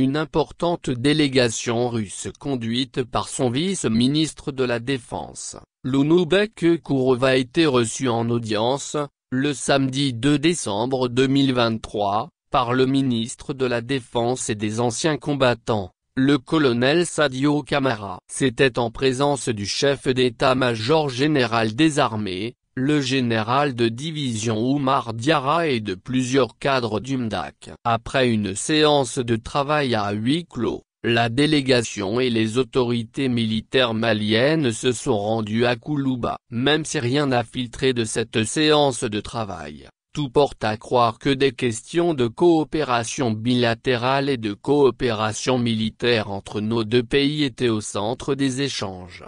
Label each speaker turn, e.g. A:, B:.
A: Une importante délégation russe conduite par son vice-ministre de la Défense, Lounoubek Kourova a été reçue en audience, le samedi 2 décembre 2023, par le ministre de la Défense et des anciens combattants, le colonel Sadio Kamara. C'était en présence du chef d'état-major général des armées, le général de division Oumar Diara et de plusieurs cadres du Après une séance de travail à huis clos, la délégation et les autorités militaires maliennes se sont rendues à Koulouba. Même si rien n'a filtré de cette séance de travail, tout porte à croire que des questions de coopération bilatérale et de coopération militaire entre nos deux pays étaient au centre des échanges.